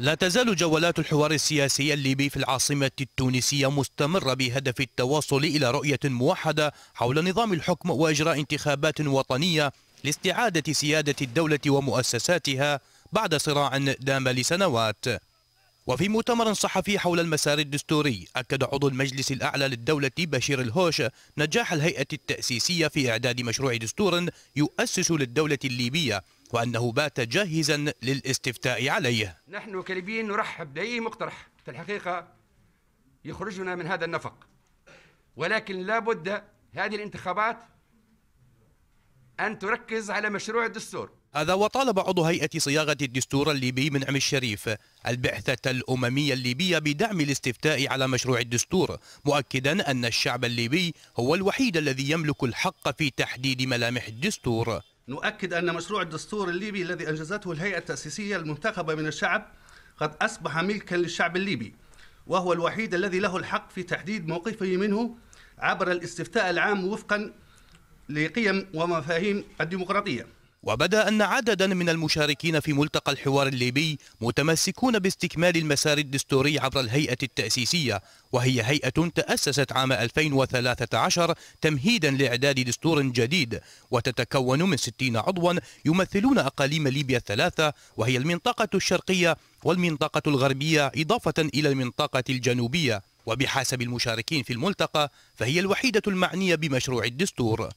لا تزال جولات الحوار السياسي الليبي في العاصمة التونسية مستمرة بهدف التوصل إلى رؤية موحدة حول نظام الحكم وإجراء انتخابات وطنية لاستعادة سيادة الدولة ومؤسساتها بعد صراع دام لسنوات وفي مؤتمر صحفي حول المسار الدستوري أكد عضو المجلس الأعلى للدولة بشير الهوش نجاح الهيئة التأسيسية في إعداد مشروع دستور يؤسس للدولة الليبية وأنه بات جاهزا للاستفتاء عليه نحن كليبيين نرحب بأي مقترح في الحقيقة يخرجنا من هذا النفق ولكن لا بد هذه الانتخابات أن تركز على مشروع الدستور هذا وطالب عضو هيئة صياغة الدستور الليبي منعم الشريف البعثة الأممية الليبية بدعم الاستفتاء على مشروع الدستور مؤكدا أن الشعب الليبي هو الوحيد الذي يملك الحق في تحديد ملامح الدستور نؤكد أن مشروع الدستور الليبي الذي أنجزته الهيئة التأسيسية المنتخبة من الشعب قد أصبح ملكا للشعب الليبي وهو الوحيد الذي له الحق في تحديد موقفه منه عبر الاستفتاء العام وفقا لقيم ومفاهيم الديمقراطيه وبدا أن عددا من المشاركين في ملتقى الحوار الليبي متمسكون باستكمال المسار الدستوري عبر الهيئة التأسيسية وهي هيئة تأسست عام 2013 تمهيدا لإعداد دستور جديد وتتكون من 60 عضوا يمثلون أقاليم ليبيا الثلاثة وهي المنطقة الشرقية والمنطقة الغربية إضافة إلى المنطقة الجنوبية وبحسب المشاركين في الملتقى فهي الوحيدة المعنية بمشروع الدستور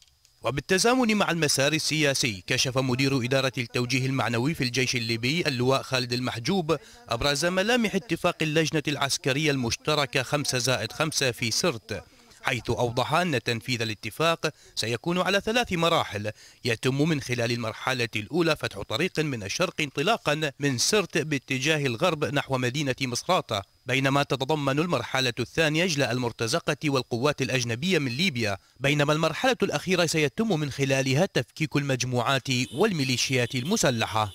وبالتزامن مع المسار السياسي كشف مدير إدارة التوجيه المعنوي في الجيش الليبي اللواء خالد المحجوب أبرز ملامح اتفاق اللجنة العسكرية المشتركة 5 زائد 5 في سرت حيث أوضح أن تنفيذ الاتفاق سيكون على ثلاث مراحل يتم من خلال المرحلة الأولى فتح طريق من الشرق انطلاقا من سرت باتجاه الغرب نحو مدينة مصراتة بينما تتضمن المرحلة الثانية إجلاء المرتزقة والقوات الأجنبية من ليبيا بينما المرحلة الأخيرة سيتم من خلالها تفكيك المجموعات والميليشيات المسلحة